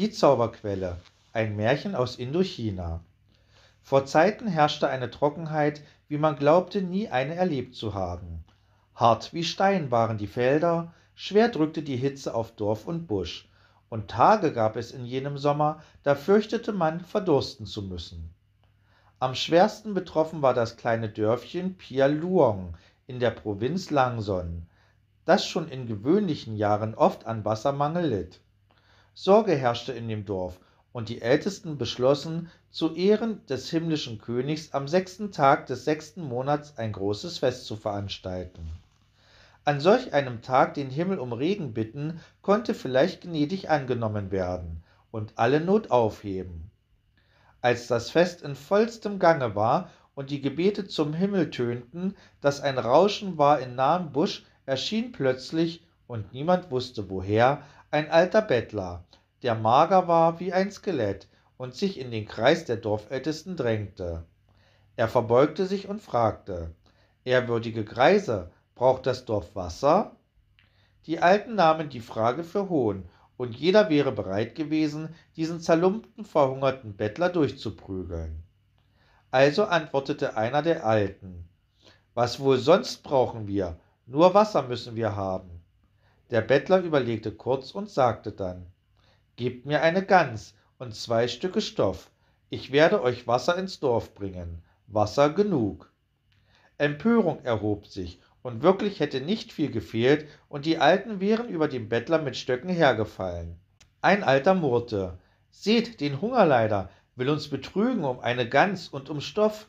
Die Zauberquelle. Ein Märchen aus Indochina. Vor Zeiten herrschte eine Trockenheit, wie man glaubte, nie eine erlebt zu haben. Hart wie Stein waren die Felder, schwer drückte die Hitze auf Dorf und Busch, und Tage gab es in jenem Sommer, da fürchtete man, verdursten zu müssen. Am schwersten betroffen war das kleine Dörfchen Pia Luong in der Provinz Langson, das schon in gewöhnlichen Jahren oft an Wassermangel litt. Sorge herrschte in dem Dorf, und die Ältesten beschlossen, zu Ehren des himmlischen Königs am sechsten Tag des sechsten Monats ein großes Fest zu veranstalten. An solch einem Tag den Himmel um Regen bitten, konnte vielleicht gnädig angenommen werden und alle Not aufheben. Als das Fest in vollstem Gange war und die Gebete zum Himmel tönten, dass ein Rauschen war in nahem Busch, erschien plötzlich, und niemand wusste woher, ein alter Bettler, der mager war wie ein Skelett und sich in den Kreis der Dorfältesten drängte. Er verbeugte sich und fragte Ehrwürdige Greise, braucht das Dorf Wasser? Die Alten nahmen die Frage für Hohn, und jeder wäre bereit gewesen, diesen zerlumpten, verhungerten Bettler durchzuprügeln. Also antwortete einer der Alten Was wohl sonst brauchen wir? Nur Wasser müssen wir haben. Der Bettler überlegte kurz und sagte dann Gebt mir eine Gans und zwei Stücke Stoff, ich werde euch Wasser ins Dorf bringen, Wasser genug. Empörung erhob sich, und wirklich hätte nicht viel gefehlt, und die Alten wären über dem Bettler mit Stöcken hergefallen. Ein Alter murrte Seht den Hungerleider, will uns betrügen um eine Gans und um Stoff.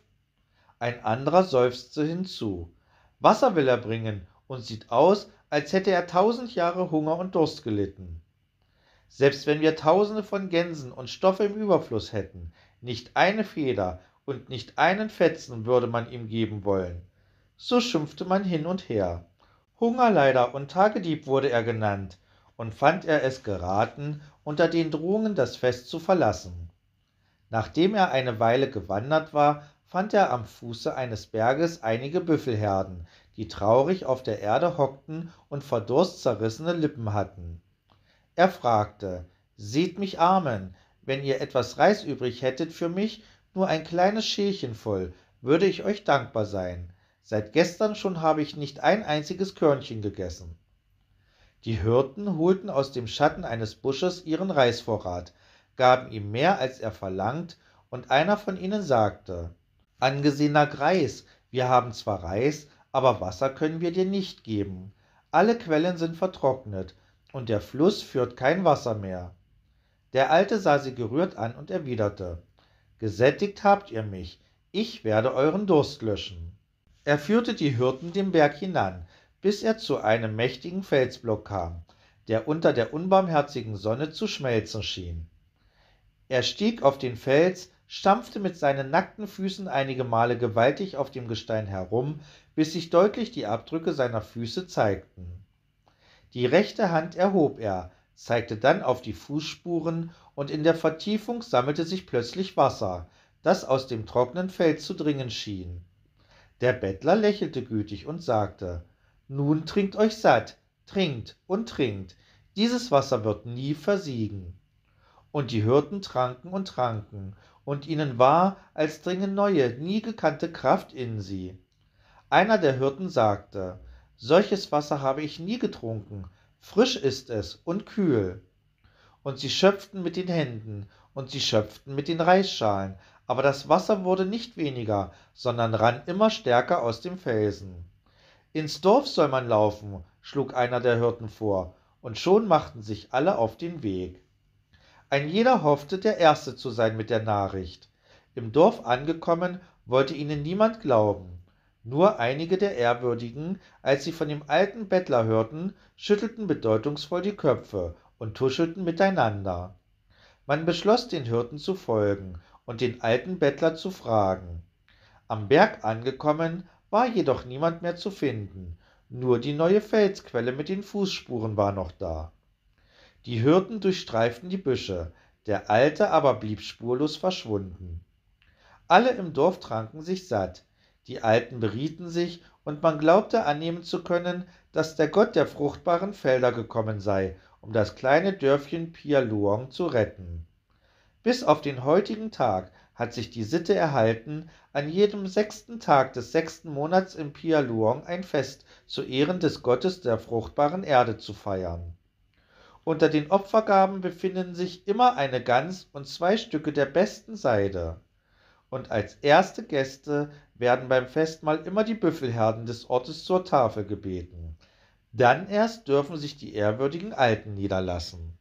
Ein anderer seufzte hinzu Wasser will er bringen und sieht aus, als hätte er tausend Jahre Hunger und Durst gelitten. Selbst wenn wir tausende von Gänsen und Stoffe im Überfluss hätten, nicht eine Feder und nicht einen Fetzen würde man ihm geben wollen. So schimpfte man hin und her. Hungerleider und Tagedieb wurde er genannt, und fand er es geraten, unter den Drohungen das Fest zu verlassen. Nachdem er eine Weile gewandert war, fand er am Fuße eines Berges einige Büffelherden, die traurig auf der Erde hockten und vor Durst zerrissene Lippen hatten. Er fragte Seht mich armen, wenn ihr etwas Reis übrig hättet für mich, nur ein kleines Schälchen voll, würde ich euch dankbar sein. Seit gestern schon habe ich nicht ein einziges Körnchen gegessen. Die Hirten holten aus dem Schatten eines Busches ihren Reisvorrat, gaben ihm mehr, als er verlangt, und einer von ihnen sagte Angesehener Greis, wir haben zwar Reis, aber Wasser können wir dir nicht geben. Alle Quellen sind vertrocknet, und der Fluss führt kein Wasser mehr. Der Alte sah sie gerührt an und erwiderte Gesättigt habt ihr mich, ich werde euren Durst löschen. Er führte die Hirten den Berg hinan, bis er zu einem mächtigen Felsblock kam, der unter der unbarmherzigen Sonne zu schmelzen schien. Er stieg auf den Fels, stampfte mit seinen nackten Füßen einige Male gewaltig auf dem Gestein herum, bis sich deutlich die Abdrücke seiner Füße zeigten. Die rechte Hand erhob er, zeigte dann auf die Fußspuren, und in der Vertiefung sammelte sich plötzlich Wasser, das aus dem trockenen Feld zu dringen schien. Der Bettler lächelte gütig und sagte Nun trinkt euch satt, trinkt und trinkt, dieses Wasser wird nie versiegen. Und die Hirten tranken und tranken, und ihnen war, als dringe neue, nie gekannte Kraft in sie. Einer der Hirten sagte, Solches Wasser habe ich nie getrunken, frisch ist es und kühl. Und sie schöpften mit den Händen, und sie schöpften mit den Reisschalen, aber das Wasser wurde nicht weniger, sondern rann immer stärker aus dem Felsen. Ins Dorf soll man laufen, schlug einer der Hirten vor, und schon machten sich alle auf den Weg ein jeder hoffte der erste zu sein mit der nachricht im dorf angekommen wollte ihnen niemand glauben nur einige der ehrwürdigen als sie von dem alten bettler hörten schüttelten bedeutungsvoll die köpfe und tuschelten miteinander man beschloss, den hirten zu folgen und den alten bettler zu fragen am berg angekommen war jedoch niemand mehr zu finden nur die neue felsquelle mit den fußspuren war noch da die Hürden durchstreiften die Büsche, der Alte aber blieb spurlos verschwunden. Alle im Dorf tranken sich satt, die Alten berieten sich, und man glaubte annehmen zu können, dass der Gott der fruchtbaren Felder gekommen sei, um das kleine Dörfchen Pia Luong zu retten. Bis auf den heutigen Tag hat sich die Sitte erhalten, an jedem sechsten Tag des sechsten Monats im Luong ein Fest zu Ehren des Gottes der fruchtbaren Erde zu feiern. Unter den Opfergaben befinden sich immer eine Gans und zwei Stücke der besten Seide. Und als erste Gäste werden beim Festmahl immer die Büffelherden des Ortes zur Tafel gebeten. Dann erst dürfen sich die ehrwürdigen Alten niederlassen.